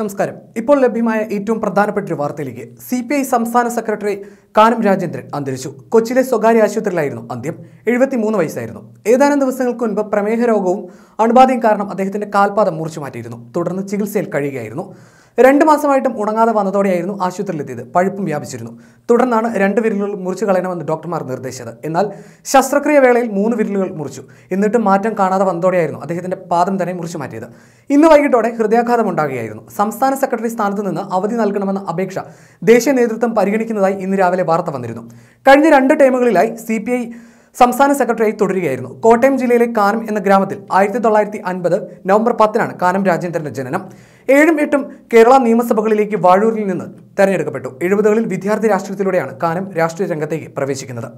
നമസ്കാരം ഇപ്പോൾ ലഭ്യമായ ഏറ്റവും പ്രധാനപ്പെട്ട ഒരു വാർത്തയിലേക്ക് സി പി ഐ സംസ്ഥാന സെക്രട്ടറി കാനം രാജേന്ദ്രൻ അന്തരിച്ചു കൊച്ചിയിലെ സ്വകാര്യ ആശുപത്രിയിലായിരുന്നു അന്ത്യം എഴുപത്തിമൂന്ന് വയസ്സായിരുന്നു ഏതാനും ദിവസങ്ങൾക്ക് മുൻപ് പ്രമേഹ രോഗവും അണുബാധയും കാരണം അദ്ദേഹത്തിന്റെ കാൽപാദം മുറിച്ചു മാറ്റിയിരുന്നു തുടർന്ന് ചികിത്സയിൽ കഴിയുകയായിരുന്നു രണ്ട് മാസമായിട്ടും ഉണങ്ങാതെ വന്നതോടെയായിരുന്നു ആശുപത്രിയിലെത്തിയത് പഴുപ്പും വ്യാപിച്ചിരുന്നു തുടർന്നാണ് രണ്ട് വിരലുകൾ മുറിച്ചു കളയണമെന്ന് ഡോക്ടർമാർ നിർദ്ദേശിച്ചത് എന്നാൽ ശസ്ത്രക്രിയ വേളയിൽ മൂന്ന് വിരലുകൾ മുറിച്ചു എന്നിട്ടും മാറ്റം കാണാതെ വന്നതോടെയായിരുന്നു അദ്ദേഹത്തിന്റെ പാദം തന്നെ മുറിച്ചു മാറ്റിയത് ഇന്ന് വൈകിട്ടോടെ ഹൃദയാഘാതം ഉണ്ടാകുകയായിരുന്നു സംസ്ഥാന സെക്രട്ടറി സ്ഥാനത്ത് നിന്ന് അവധി നൽകണമെന്ന അപേക്ഷ ദേശീയ നേതൃത്വം പരിഗണിക്കുന്നതായി ഇന്ന് രാവിലെ വാർത്ത വന്നിരുന്നു കഴിഞ്ഞ രണ്ട് ടൈമുകളിലായി സി സംസ്ഥാന സെക്രട്ടറിയായി തുടരുകയായിരുന്നു കോട്ടയം ജില്ലയിലെ കാനം എന്ന ഗ്രാമത്തിൽ ആയിരത്തി തൊള്ളായിരത്തി അൻപത് നവംബർ പത്തിനാണ് കാനം രാജേന്ദ്രന്റെ ജനനം ഏഴും എട്ടും കേരള നിയമസഭകളിലേക്ക് വാഴൂരിൽ നിന്ന് തെരഞ്ഞെടുക്കപ്പെട്ടു എഴുപതുകളിൽ വിദ്യാർത്ഥി രാഷ്ട്രീയത്തിലൂടെയാണ് കാനം രാഷ്ട്രീയ രംഗത്തേക്ക് പ്രവേശിക്കുന്നത്